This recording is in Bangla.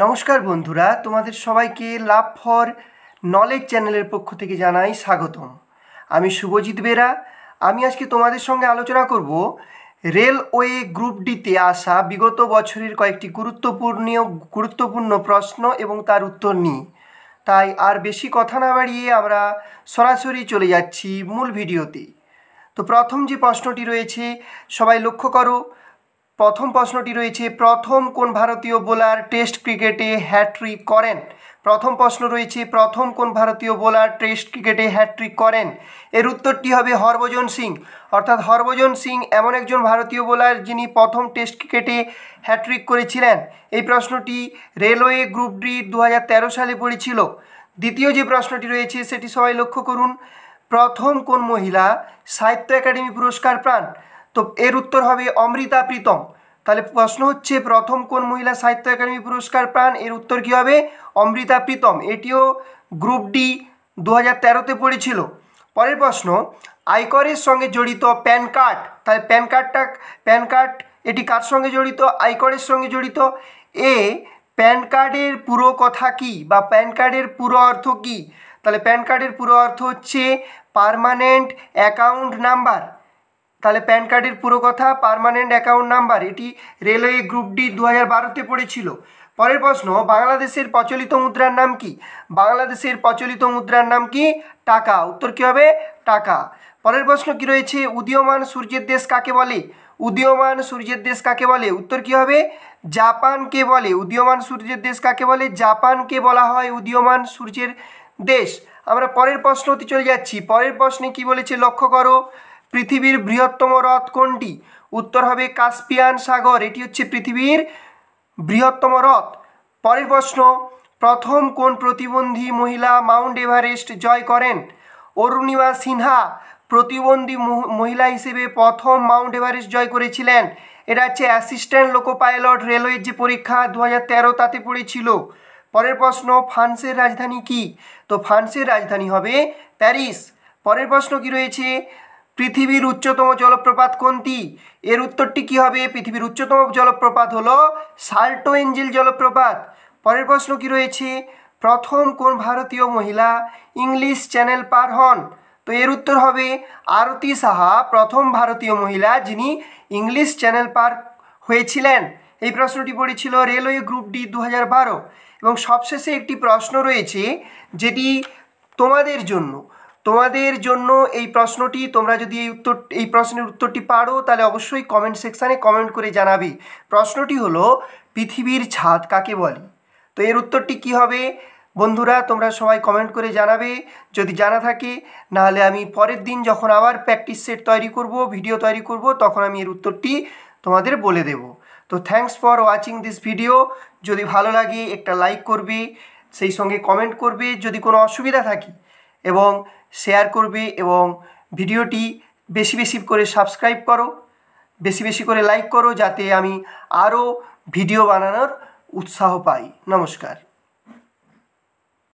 নমস্কার বন্ধুরা তোমাদের সবাইকে লাভ ফর নলেজ চ্যানেলের পক্ষ থেকে জানাই স্বাগতম আমি শুভজিৎ বেরা আমি আজকে তোমাদের সঙ্গে আলোচনা করব রেলওয়ে গ্রুপ ডিতে আসা বিগত বছরের কয়েকটি গুরুত্বপূর্ণ গুরুত্বপূর্ণ প্রশ্ন এবং তার উত্তর নিই তাই আর বেশি কথা না বাড়িয়ে আমরা সরাসরি চলে যাচ্ছি মূল ভিডিওতে তো প্রথম যে প্রশ্নটি রয়েছে সবাই লক্ষ্য করো প্রথম প্রশ্নটি রয়েছে প্রথম কোন ভারতীয় বোলার টেস্ট ক্রিকেটে হ্যাট্রিক করেন প্রথম প্রশ্ন রয়েছে প্রথম কোন ভারতীয় বোলার টেস্ট ক্রিকেটে হ্যাট্রিক করেন এর উত্তরটি হবে হরভজন সিং অর্থাৎ হরভজন সিং এমন একজন ভারতীয় বোলার যিনি প্রথম টেস্ট ক্রিকেটে হ্যাট্রিক করেছিলেন এই প্রশ্নটি রেলওয়ে গ্রুপ ডি দু সালে পড়েছিল দ্বিতীয় যে প্রশ্নটি রয়েছে সেটি সবাই লক্ষ্য করুন প্রথম কোন মহিলা সাহিত্য একাডেমি পুরস্কার প্রাণ তো এর উত্তর হবে অমৃতা প্রীতম তাহলে প্রশ্ন হচ্ছে প্রথম কোন মহিলা সাহিত্য একাডেমি পুরস্কার পান এর উত্তর কী হবে অমৃতা প্রীতম এটিও গ্রুপ ডি দু হাজার তেরোতে পড়েছিল পরের প্রশ্ন আয়করের সঙ্গে জড়িত প্যান কার্ড তাহলে প্যান কার্ডটা প্যান কার্ড এটি কার সঙ্গে জড়িত আয়করের সঙ্গে জড়িত এ প্যান কার্ডের পুরো কথা কি বা প্যান কার্ডের পুরো অর্থ কি তাহলে প্যান কার্ডের পুরো অর্থ হচ্ছে পারমানেন্ট অ্যাকাউন্ট নাম্বার তাহলে প্যান কার্ডের পুরো কথা পারমানেন্ট অ্যাকাউন্ট নাম্বার এটি রেলওয়ে গ্রুপ ডি দু হাজার বারোতে পড়েছিল পরের প্রশ্ন বাংলাদেশের প্রচলিত মুদ্রার নাম কি বাংলাদেশের প্রচলিত মুদ্রার নাম কি টাকা উত্তর কী হবে টাকা পরের প্রশ্ন কি রয়েছে উদীয়মান সূর্যের দেশ কাকে বলে উদীয়মান সূর্যের দেশ কাকে বলে উত্তর কী হবে জাপানকে বলে উদীয়মান সূর্যের দেশ কাকে বলে জাপানকে বলা হয় উদীয়মান সূর্যের দেশ আমরা পরের প্রশ্নতে চলে যাচ্ছি পরের প্রশ্নে কি বলেছে লক্ষ্য করো পৃথিবীর বৃহত্তম হ্রদ কোনটি উত্তর হবে কাস্পিয়ান সাগর এটি হচ্ছে পৃথিবীর বৃহত্তম হ্রদ পরের প্রশ্ন প্রথম কোন প্রতিবন্ধী মহিলা মাউন্ট এভারেস্ট জয় করেন অরুণিমা সিনহা প্রতিবন্ধী মহিলা হিসেবে প্রথম মাউন্ট এভারেস্ট জয় করেছিলেন এটা হচ্ছে অ্যাসিস্ট্যান্ট লোকো পাইলট রেলওয়ের যে পরীক্ষা দু তাতে পড়েছিল পরের প্রশ্ন ফ্রান্সের রাজধানী কি তো ফ্রান্সের রাজধানী হবে প্যারিস পরের প্রশ্ন কি রয়েছে পৃথিবীর উচ্চতম জলপ্রপাত কোনটি এর উত্তরটি কি হবে পৃথিবীর উচ্চতম জলপ্রপাত হলো সাল্টো এঞ্জিল জলপ্রপাত পরের প্রশ্ন কি রয়েছে প্রথম কোন ভারতীয় মহিলা ইংলিশ চ্যানেল পার হন তো এর উত্তর হবে আরতি সাহা প্রথম ভারতীয় মহিলা যিনি ইংলিশ চ্যানেল পার হয়েছিলেন এই প্রশ্নটি পড়েছিল রেলওয়ে গ্রুপ ডি দু এবং সবশেষে একটি প্রশ্ন রয়েছে যেটি তোমাদের জন্য তোমাদের জন্য এই প্রশ্নটি তোমরা যদি এই উত্তর এই প্রশ্নের উত্তরটি পারো তাহলে অবশ্যই কমেন্ট সেকশানে কমেন্ট করে জানাবে প্রশ্নটি হলো পৃথিবীর ছাদ কাকে বলে তো এর উত্তরটি কি হবে বন্ধুরা তোমরা সবাই কমেন্ট করে জানাবে যদি জানা থাকে নাহলে আমি পরের দিন যখন আবার প্র্যাকটিস সেট তৈরি করব ভিডিও তৈরি করব তখন আমি এর উত্তরটি তোমাদের বলে দেব তো thanks for watching this video যদি ভালো লাগে একটা লাইক করবে সেই সঙ্গে কমেন্ট করবে যদি কোনো অসুবিধা থাকে এবং শেয়ার করবে এবং ভিডিওটি বেশি বেশি করে সাবস্ক্রাইব করো বেশি বেশি করে লাইক করো যাতে আমি আরও ভিডিও বানানোর উৎসাহ পাই নমস্কার